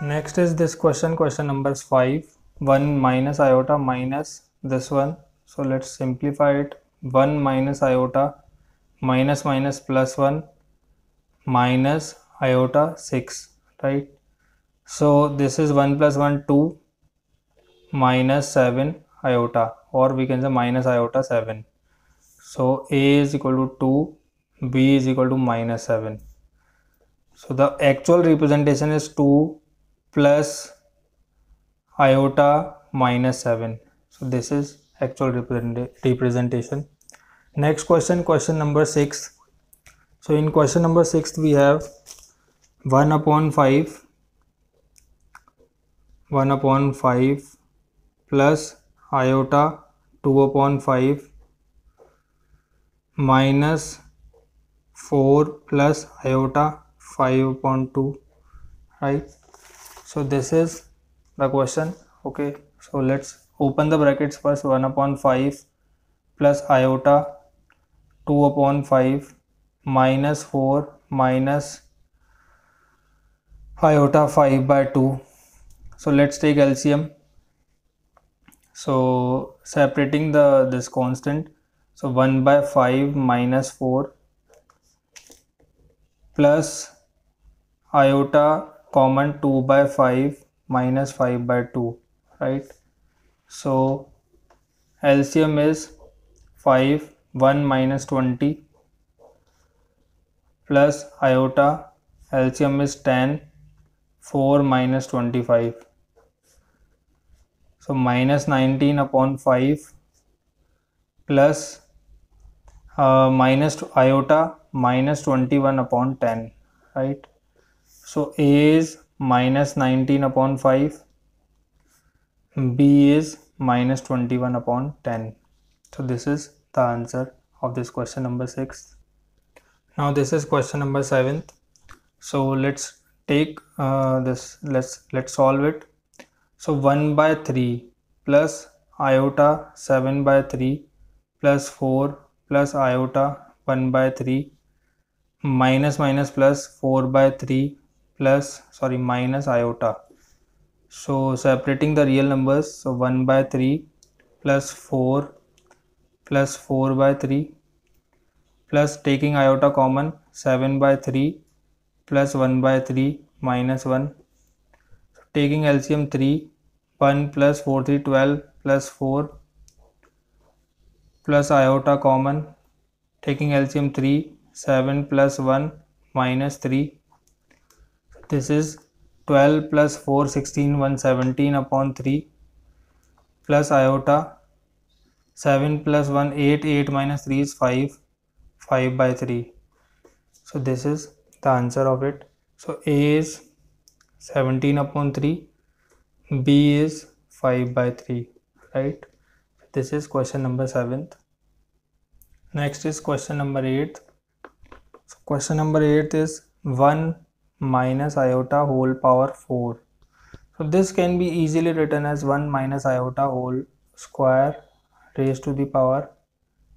Next is this question, question number 5. 1 minus iota minus this one. So let's simplify it. 1 minus iota minus minus plus 1 minus iota 6, right? So this is 1 plus 1, 2 minus 7 iota or we can say minus iota 7. So A is equal to 2, B is equal to minus 7. So the actual representation is 2 plus iota minus 7 so this is actual represent representation next question question number 6 so in question number 6 we have 1 upon 5 1 upon 5 plus iota 2 upon 5 minus 4 plus iota 5 upon 2 right so this is the question okay so let's open the brackets first 1 upon 5 plus iota 2 upon 5 minus 4 minus iota 5 by 2 so let's take LCM so separating the this constant so 1 by 5 minus 4 plus iota common 2 by 5 minus 5 by 2 right so LCM is 5 1 minus 20 plus iota LCM is 10 4 minus 25 so minus 19 upon 5 plus uh, minus iota minus 21 upon 10 right so A is minus 19 upon 5. B is minus 21 upon 10. So this is the answer of this question number 6. Now this is question number 7. So let's take uh, this, let's, let's solve it. So 1 by 3 plus iota 7 by 3 plus 4 plus iota 1 by 3 minus minus plus 4 by 3 plus sorry minus iota so separating the real numbers so 1 by 3 plus 4 plus 4 by 3 plus taking iota common 7 by 3 plus 1 by 3 minus 1 so taking LCM 3 1 plus 4 3 12 plus 4 plus iota common taking LCM 3 7 plus 1 minus 3 this is 12 plus 4 16 117 upon 3 plus iota 7 plus 1 8 8 minus 3 is 5 5 by 3 so this is the answer of it so a is 17 upon 3 b is 5 by 3 right this is question number 7th next is question number 8 so question number 8 is 1 minus iota whole power 4 so this can be easily written as 1 minus iota whole square raised to the power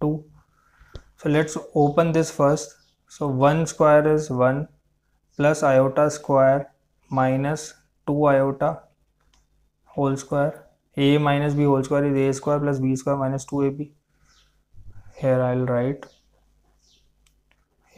2 so let's open this first so 1 square is 1 plus iota square minus 2 iota whole square a minus b whole square is a square plus b square minus 2ab here I'll write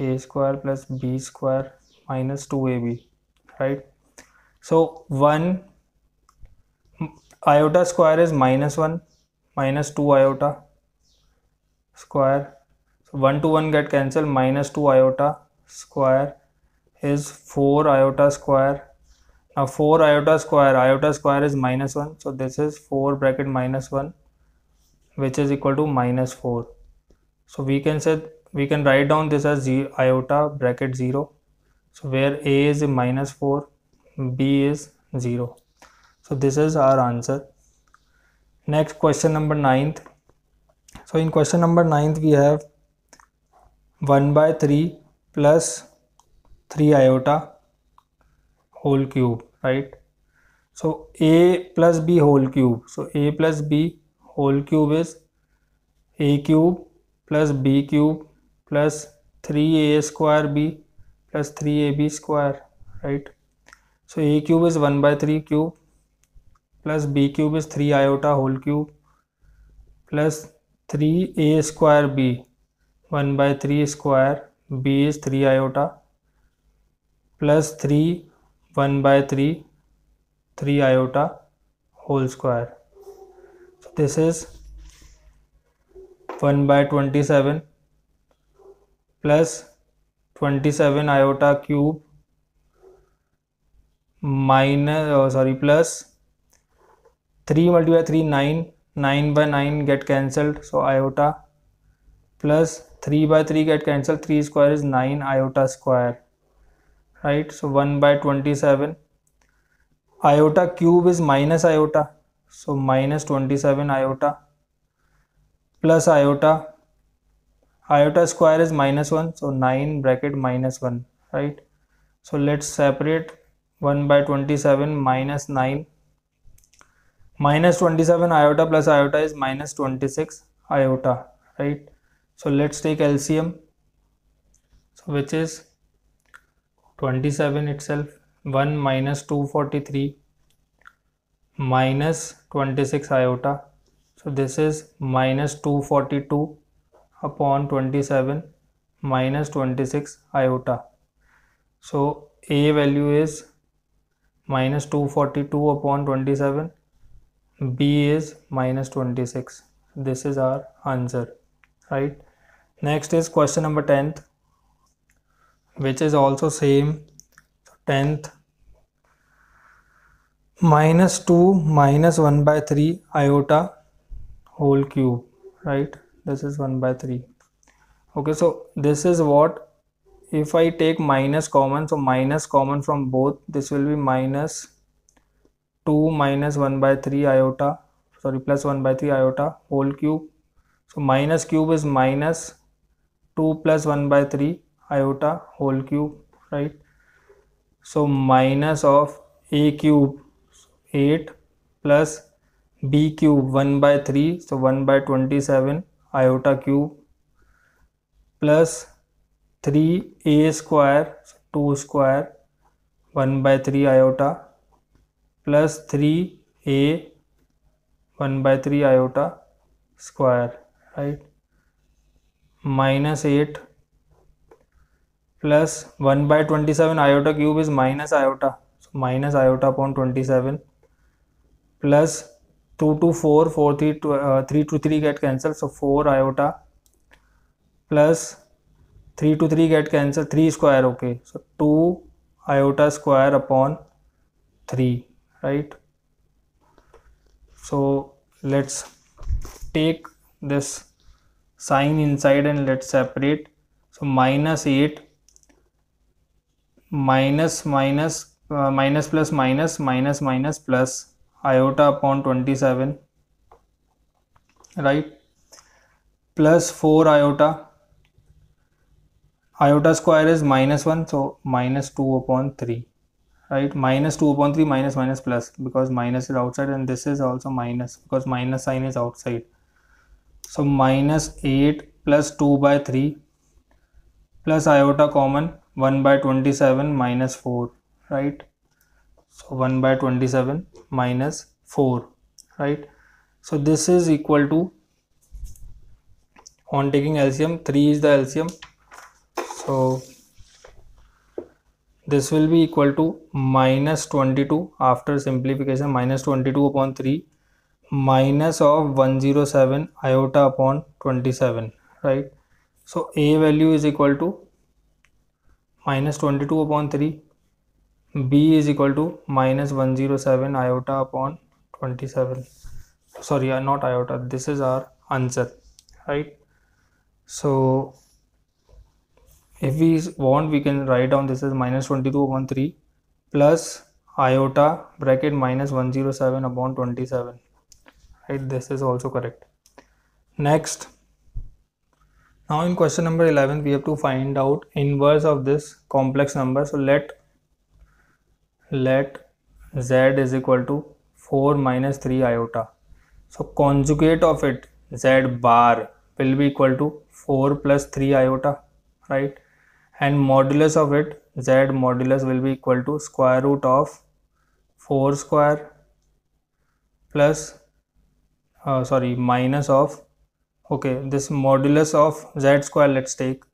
a square plus b square minus 2ab right so 1 iota square is minus 1 minus 2 iota square so 1 to 1 get cancelled minus 2 iota square is 4 iota square now 4 iota square iota square is minus 1 so this is 4 bracket minus 1 which is equal to minus 4 so we can say we can write down this as iota bracket 0 so where a is minus 4 b is 0 so this is our answer next question number 9th so in question number 9th we have 1 by 3 plus 3 iota whole cube right so a plus b whole cube so a plus b whole cube is a cube plus b cube plus 3a square b plus three a b square right so a cube is one by three cube plus b cube is three iota whole cube plus three a square b one by three square b is three iota plus three one by three three iota whole square this is one by twenty seven plus 27 iota cube minus oh, sorry plus 3 multiplied 3 9 9 by 9 get cancelled so iota plus 3 by 3 get cancelled 3 square is 9 iota square right so 1 by 27 iota cube is minus iota so minus 27 iota plus iota iota square is minus 1 so 9 bracket minus 1 right so let's separate 1 by 27 minus 9 minus 27 iota plus iota is minus 26 iota right so let's take LCM so which is 27 itself 1 minus 243 minus 26 iota so this is minus 242 upon 27 minus 26 iota. So A value is minus 242 upon 27 B is minus 26. This is our answer, right? Next is question number 10th, which is also same. 10th minus 2 minus 1 by 3 iota whole cube, right? this is 1 by 3 okay so this is what if I take minus common so minus common from both this will be minus 2 minus 1 by 3 iota sorry plus 1 by 3 iota whole cube so minus cube is minus 2 plus 1 by 3 iota whole cube right so minus of a cube 8 plus b cube 1 by 3 so 1 by 27 iota cube plus three a square two square one by three iota plus three a one by three iota square right minus eight plus one by twenty seven iota cube is minus iota minus iota upon twenty seven plus 2 to 4 4 3 to, uh, 3 to 3 get cancelled so 4 iota plus 3 to 3 get cancelled 3 square okay so 2 iota square upon 3 right so let's take this sign inside and let's separate so minus 8 minus minus uh, minus plus minus minus minus plus iota upon 27 right plus 4 iota iota square is minus 1 so minus 2 upon 3 right minus 2 upon 3 minus minus plus because minus is outside and this is also minus because minus sign is outside so minus 8 plus 2 by 3 plus iota common 1 by 27 minus 4 right so 1 by 27 minus 4 right so this is equal to on taking LCM 3 is the LCM so this will be equal to minus 22 after simplification minus 22 upon 3 minus of 107 iota upon 27 right so a value is equal to minus 22 upon 3 b is equal to minus 107 iota upon 27 sorry uh, not iota this is our answer right so if we want we can write down this is minus 22 upon 3 plus iota bracket minus 107 upon 27 right this is also correct next now in question number 11 we have to find out inverse of this complex number so let let z is equal to 4 minus 3 iota. So conjugate of it z bar will be equal to 4 plus 3 iota right and modulus of it z modulus will be equal to square root of 4 square plus uh, sorry minus of okay this modulus of z square let's take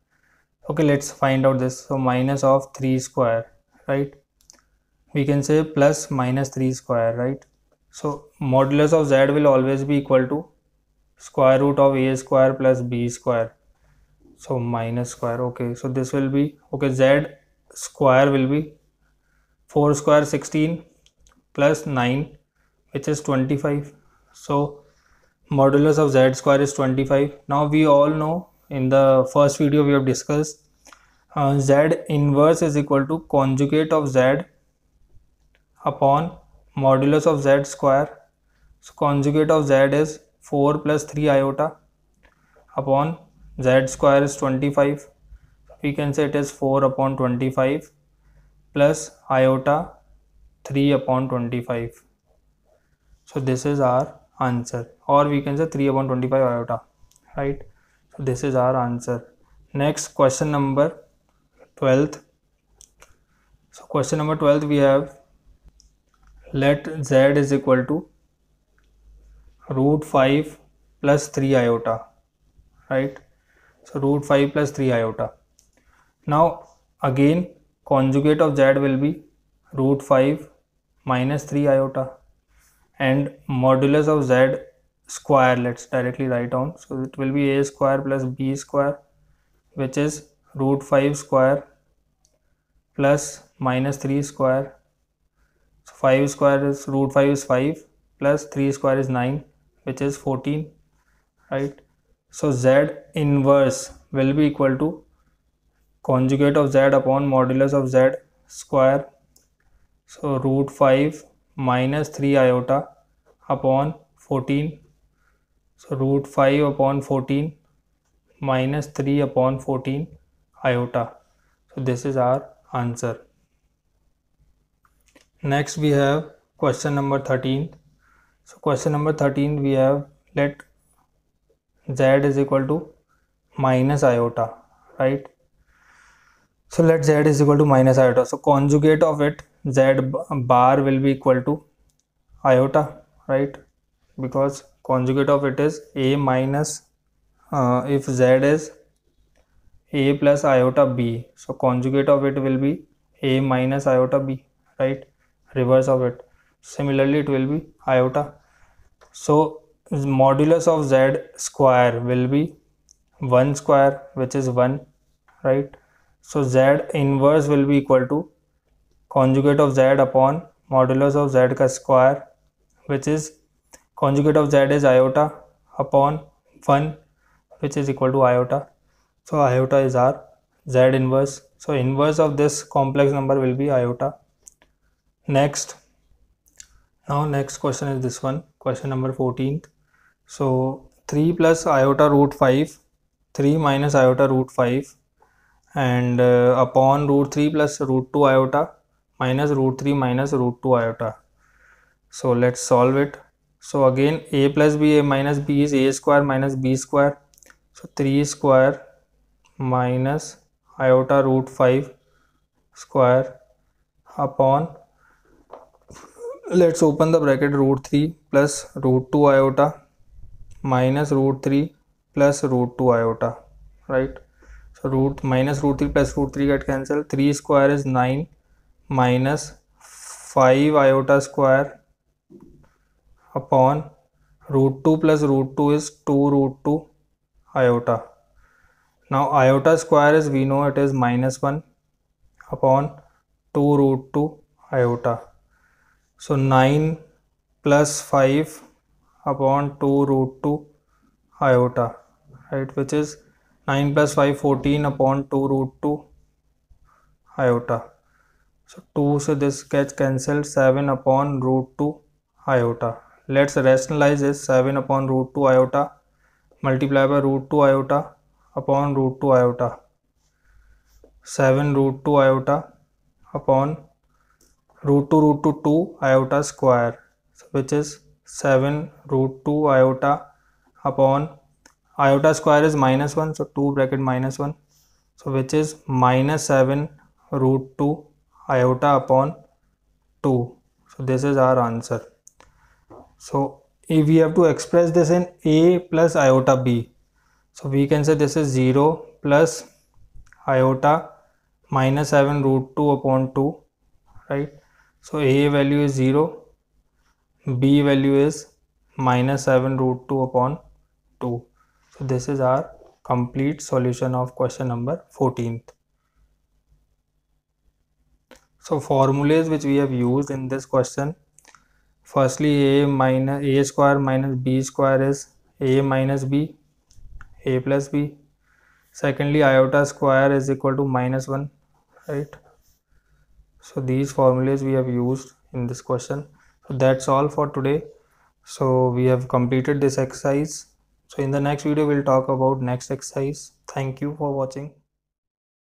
okay let's find out this so minus of 3 square right we can say plus minus 3 square right so modulus of z will always be equal to square root of a square plus b square so minus square okay so this will be okay z square will be 4 square 16 plus 9 which is 25 so modulus of z square is 25 now we all know in the first video we have discussed uh, z inverse is equal to conjugate of z upon modulus of z square. So conjugate of z is 4 plus 3 iota upon z square is 25. We can say it is 4 upon 25 plus iota 3 upon 25. So this is our answer or we can say 3 upon 25 iota right. So this is our answer. Next question number 12th. So question number 12 we have let z is equal to root 5 plus 3 iota right so root 5 plus 3 iota now again conjugate of z will be root 5 minus 3 iota and modulus of z square let's directly write down so it will be a square plus b square which is root 5 square plus minus 3 square 5 square is root 5 is 5 plus 3 square is 9 which is 14 right. So z inverse will be equal to conjugate of z upon modulus of z square. So root 5 minus 3 iota upon 14. So root 5 upon 14 minus 3 upon 14 iota. So this is our answer next we have question number 13 so question number 13 we have let z is equal to minus iota right so let z is equal to minus iota so conjugate of it z bar will be equal to iota right because conjugate of it is a minus uh, if z is a plus iota b so conjugate of it will be a minus iota b right reverse of it similarly it will be iota so modulus of z square will be 1 square which is 1 right so z inverse will be equal to conjugate of z upon modulus of z ka square which is conjugate of z is iota upon 1 which is equal to iota so iota is our z inverse so inverse of this complex number will be iota next now next question is this one question number 14 so 3 plus iota root 5 3 minus iota root 5 and uh, upon root 3 plus root 2 iota minus root 3 minus root 2 iota so let's solve it so again a plus b a minus b is a square minus b square so 3 square minus iota root 5 square upon let's open the bracket root three plus root two iota minus root three plus root two iota right so root minus root three plus root three get cancel three square is nine minus five iota square upon root two plus root two is two root two iota now iota square is we know it is minus one upon two root two iota so nine plus five upon two root two iota right which is nine plus five fourteen upon two root two iota so to say this gets cancel seven upon root two iota let's rationalise is seven upon root two iota multiply by root two iota upon root two iota seven root two iota upon root 2 root 2 2 iota square so which is 7 root 2 iota upon iota square is minus 1 so 2 bracket minus 1 so which is minus 7 root 2 iota upon 2 so this is our answer so if we have to express this in a plus iota b so we can say this is 0 plus iota minus 7 root 2 upon 2 right so a value is zero b value is minus seven root two upon two so this is our complete solution of question number fourteenth so formulas which we have use in this question firstly a minus a square minus b square is a minus b a plus b secondly iota square is equal to minus one right so these formulas we have used in this question so that's all for today so we have completed this exercise so in the next video we'll talk about next exercise thank you for watching